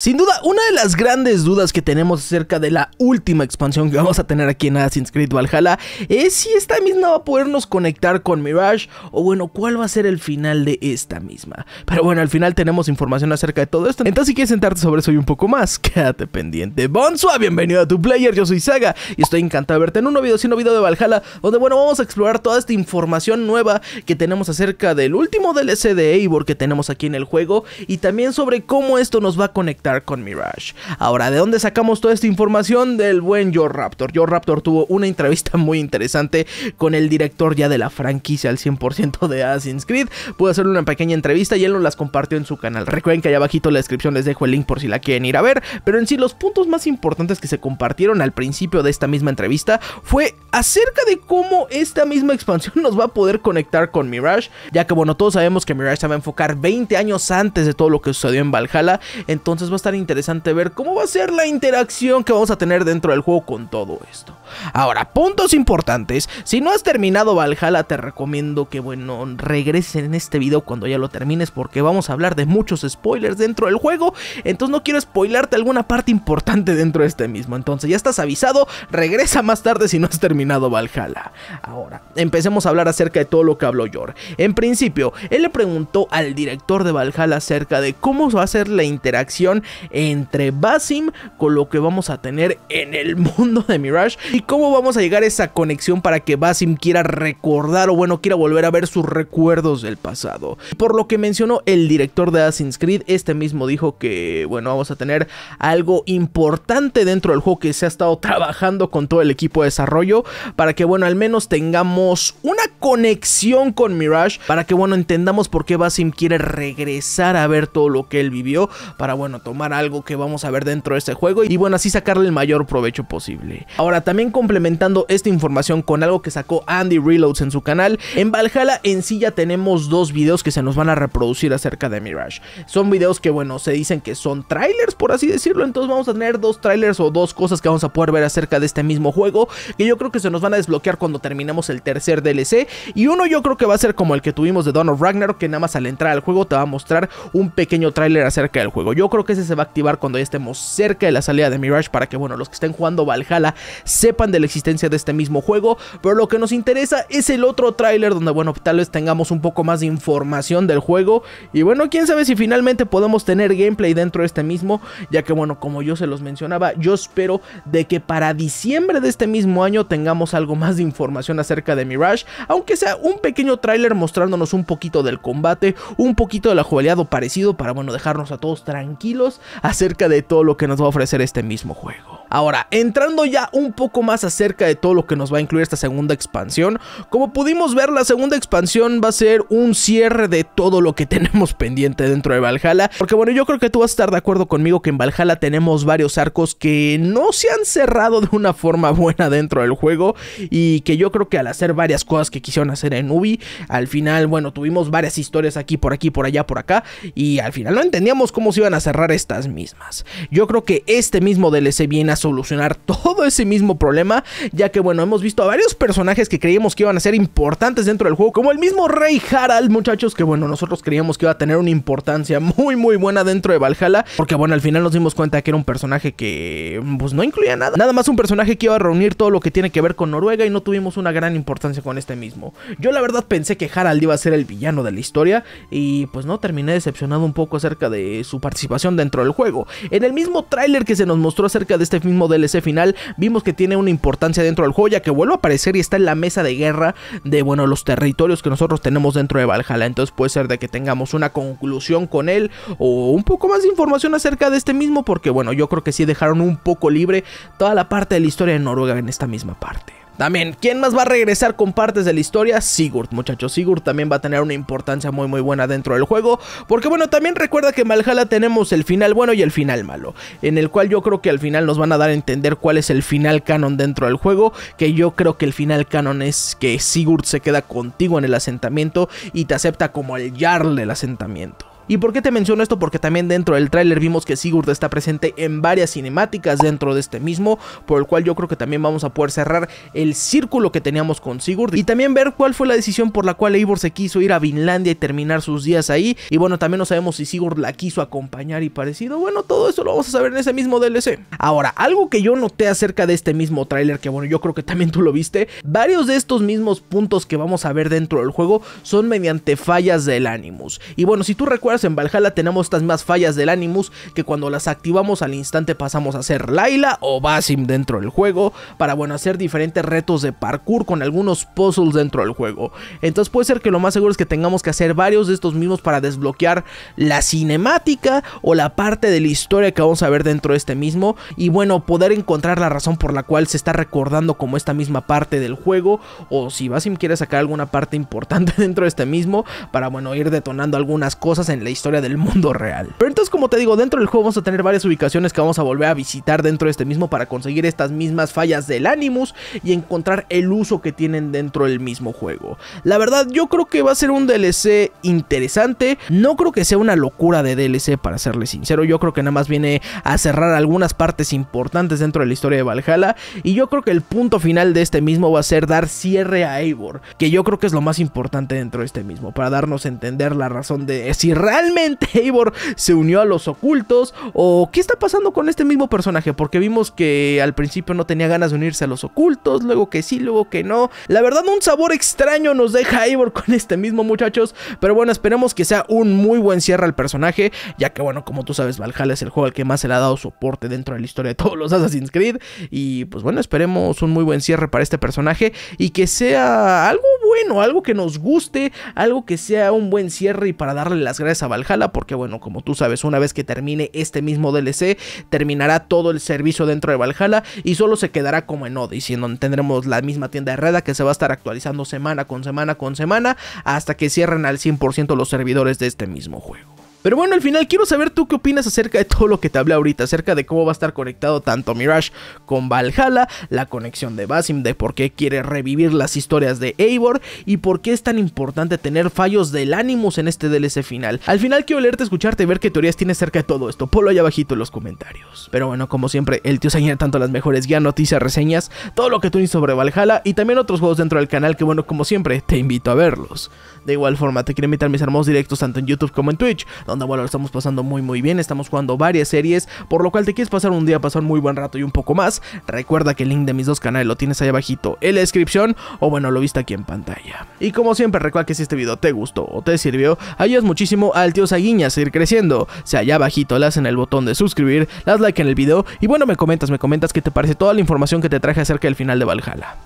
Sin duda, una de las grandes dudas que tenemos acerca de la última expansión que vamos a tener aquí en Assassin's Creed Valhalla es si esta misma va a podernos conectar con Mirage o bueno, cuál va a ser el final de esta misma. Pero bueno, al final tenemos información acerca de todo esto, entonces si quieres sentarte sobre eso y un poco más, quédate pendiente. Bonsoir, bienvenido a tu player, yo soy Saga y estoy encantado de verte en un nuevo video, sin un video de Valhalla, donde bueno, vamos a explorar toda esta información nueva que tenemos acerca del último DLC de Eivor que tenemos aquí en el juego y también sobre cómo esto nos va a conectar con Mirage. Ahora, ¿de dónde sacamos toda esta información? Del buen Joe Raptor. Joe Raptor tuvo una entrevista muy interesante con el director ya de la franquicia al 100% de Assassin's Creed. pudo hacerle una pequeña entrevista y él nos las compartió en su canal. Recuerden que allá abajito en la descripción les dejo el link por si la quieren ir a ver. Pero en sí, los puntos más importantes que se compartieron al principio de esta misma entrevista fue acerca de cómo esta misma expansión nos va a poder conectar con Mirage. Ya que bueno, todos sabemos que Mirage se va a enfocar 20 años antes de todo lo que sucedió en Valhalla. Entonces estar interesante ver cómo va a ser la interacción que vamos a tener dentro del juego con todo esto. Ahora, puntos importantes. Si no has terminado Valhalla, te recomiendo que, bueno, regreses en este video cuando ya lo termines porque vamos a hablar de muchos spoilers dentro del juego. Entonces no quiero spoilarte alguna parte importante dentro de este mismo. Entonces ya estás avisado, regresa más tarde si no has terminado Valhalla. Ahora, empecemos a hablar acerca de todo lo que habló Yor. En principio, él le preguntó al director de Valhalla acerca de cómo va a ser la interacción entre Basim con lo que vamos a tener en el mundo de Mirage ¿Y cómo vamos a llegar a esa conexión para que Basim quiera recordar o bueno, quiera volver a ver sus recuerdos del pasado? Por lo que mencionó el director de Assassin's Creed, este mismo dijo que, bueno, vamos a tener algo importante dentro del juego que se ha estado trabajando con todo el equipo de desarrollo para que, bueno, al menos tengamos una conexión con Mirage, para que, bueno, entendamos por qué Basim quiere regresar a ver todo lo que él vivió, para, bueno, tomar algo que vamos a ver dentro de este juego y, bueno, así sacarle el mayor provecho posible. Ahora, también complementando esta información con algo que sacó Andy Reloads en su canal, en Valhalla en sí ya tenemos dos videos que se nos van a reproducir acerca de Mirage. Son videos que, bueno, se dicen que son trailers, por así decirlo, entonces vamos a tener dos trailers o dos cosas que vamos a poder ver acerca de este mismo juego, que yo creo que se nos van a desbloquear cuando terminemos el tercer DLC, y uno yo creo que va a ser como el que tuvimos de Don of Ragnarok, que nada más al entrar al juego te va a mostrar un pequeño trailer acerca del juego. Yo creo que ese se va a activar cuando ya estemos cerca de la salida de Mirage para que, bueno, los que estén jugando Valhalla sepan de la existencia de este mismo juego, pero lo que nos interesa es el otro tráiler donde bueno, tal vez tengamos un poco más de información del juego y bueno, quién sabe si finalmente podemos tener gameplay dentro de este mismo, ya que bueno, como yo se los mencionaba, yo espero de que para diciembre de este mismo año tengamos algo más de información acerca de Mirage, aunque sea un pequeño tráiler mostrándonos un poquito del combate, un poquito del la parecido para bueno, dejarnos a todos tranquilos acerca de todo lo que nos va a ofrecer este mismo juego. Ahora, entrando ya un poco más acerca de todo lo que nos va a incluir esta segunda expansión, como pudimos ver, la segunda expansión va a ser un cierre de todo lo que tenemos pendiente dentro de Valhalla, porque bueno, yo creo que tú vas a estar de acuerdo conmigo que en Valhalla tenemos varios arcos que no se han cerrado de una forma buena dentro del juego y que yo creo que al hacer varias cosas que quisieron hacer en Ubi, al final, bueno, tuvimos varias historias aquí, por aquí, por allá, por acá y al final no entendíamos cómo se iban a cerrar estas mismas. Yo creo que este mismo DLC viene a solucionar todo ese mismo problema, ya que bueno, hemos visto a varios personajes que creíamos que iban a ser importantes dentro del juego, como el mismo Rey Harald, muchachos, que bueno, nosotros creíamos que iba a tener una importancia muy muy buena dentro de Valhalla, porque bueno, al final nos dimos cuenta que era un personaje que pues no incluía nada, nada más un personaje que iba a reunir todo lo que tiene que ver con Noruega y no tuvimos una gran importancia con este mismo. Yo la verdad pensé que Harald iba a ser el villano de la historia y pues no, terminé decepcionado un poco acerca de su participación dentro del juego. En el mismo tráiler que se nos mostró acerca de este mismo DLC final, vimos que tiene una importancia dentro del joya que vuelve a aparecer y está en la mesa de guerra de, bueno, los territorios que nosotros tenemos dentro de Valhalla. Entonces puede ser de que tengamos una conclusión con él o un poco más de información acerca de este mismo, porque, bueno, yo creo que sí dejaron un poco libre toda la parte de la historia de Noruega en esta misma parte. También, ¿quién más va a regresar con partes de la historia? Sigurd, muchachos. Sigurd también va a tener una importancia muy muy buena dentro del juego. Porque bueno, también recuerda que en Valhalla tenemos el final bueno y el final malo. En el cual yo creo que al final nos van a dar a entender cuál es el final canon dentro del juego. Que yo creo que el final canon es que Sigurd se queda contigo en el asentamiento y te acepta como el Jarl del asentamiento. ¿Y por qué te menciono esto? Porque también dentro del tráiler vimos que Sigurd está presente en varias cinemáticas dentro de este mismo, por el cual yo creo que también vamos a poder cerrar el círculo que teníamos con Sigurd y también ver cuál fue la decisión por la cual Eivor se quiso ir a Vinlandia y terminar sus días ahí. Y bueno, también no sabemos si Sigurd la quiso acompañar y parecido. Bueno, todo eso lo vamos a saber en ese mismo DLC. Ahora, algo que yo noté acerca de este mismo tráiler, que bueno, yo creo que también tú lo viste, varios de estos mismos puntos que vamos a ver dentro del juego son mediante fallas del Animus. Y bueno, si tú recuerdas en Valhalla tenemos estas mismas fallas del Animus que cuando las activamos al instante pasamos a ser Laila o Basim dentro del juego para bueno hacer diferentes retos de parkour con algunos puzzles dentro del juego. Entonces puede ser que lo más seguro es que tengamos que hacer varios de estos mismos para desbloquear la cinemática o la parte de la historia que vamos a ver dentro de este mismo y bueno poder encontrar la razón por la cual se está recordando como esta misma parte del juego o si Basim quiere sacar alguna parte importante dentro de este mismo para bueno ir detonando algunas cosas en la historia del mundo real. Pero entonces como te digo, dentro del juego vamos a tener varias ubicaciones que vamos a volver a visitar dentro de este mismo para conseguir estas mismas fallas del Animus y encontrar el uso que tienen dentro del mismo juego. La verdad yo creo que va a ser un DLC interesante, no creo que sea una locura de DLC para serle sincero, yo creo que nada más viene a cerrar algunas partes importantes dentro de la historia de Valhalla y yo creo que el punto final de este mismo va a ser dar cierre a Eivor, que yo creo que es lo más importante dentro de este mismo, para darnos a entender la razón de si ¿Realmente Eivor se unió a los ocultos? ¿O qué está pasando con este mismo personaje? Porque vimos que al principio no tenía ganas de unirse a los ocultos, luego que sí, luego que no. La verdad un sabor extraño nos deja Eivor con este mismo muchachos, pero bueno, esperemos que sea un muy buen cierre al personaje, ya que bueno, como tú sabes, Valhalla es el juego al que más se le ha dado soporte dentro de la historia de todos los Assassin's Creed y pues bueno, esperemos un muy buen cierre para este personaje y que sea algo bueno, algo que nos guste, algo que sea un buen cierre y para darle las gracias a Valhalla, porque bueno, como tú sabes, una vez que termine este mismo DLC, terminará todo el servicio dentro de Valhalla y solo se quedará como en Odyssey, en donde tendremos la misma tienda de Reda que se va a estar actualizando semana con semana con semana hasta que cierren al 100% los servidores de este mismo juego. Pero bueno, al final quiero saber tú qué opinas acerca de todo lo que te hablé ahorita, acerca de cómo va a estar conectado tanto Mirage con Valhalla, la conexión de Basim, de por qué quiere revivir las historias de Eivor y por qué es tan importante tener fallos del Animus en este DLC final. Al final quiero leerte, escucharte y ver qué teorías tienes acerca de todo esto. Ponlo allá abajito en los comentarios. Pero bueno, como siempre, el tío se tanto las mejores guías, noticias, reseñas, todo lo que tú dices sobre Valhalla y también otros juegos dentro del canal que bueno, como siempre, te invito a verlos. De igual forma, te quiero invitar a mis hermosos directos tanto en YouTube como en Twitch, bueno, lo estamos pasando muy muy bien, estamos jugando varias series, por lo cual te quieres pasar un día, pasar muy buen rato y un poco más, recuerda que el link de mis dos canales lo tienes ahí abajito en la descripción, o bueno, lo viste aquí en pantalla. Y como siempre, recuerda que si este video te gustó o te sirvió, ayudas muchísimo al tío Saguiña a seguir creciendo, si allá abajito le hacen el botón de suscribir, las like en el video, y bueno, me comentas, me comentas qué te parece toda la información que te traje acerca del final de Valhalla.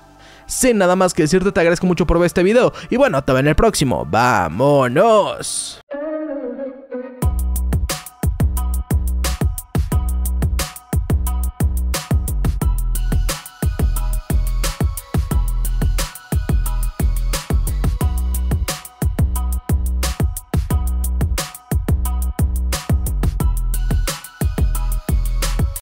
Sin nada más que decirte, te agradezco mucho por ver este video. Y bueno, te veo en el próximo. ¡Vámonos!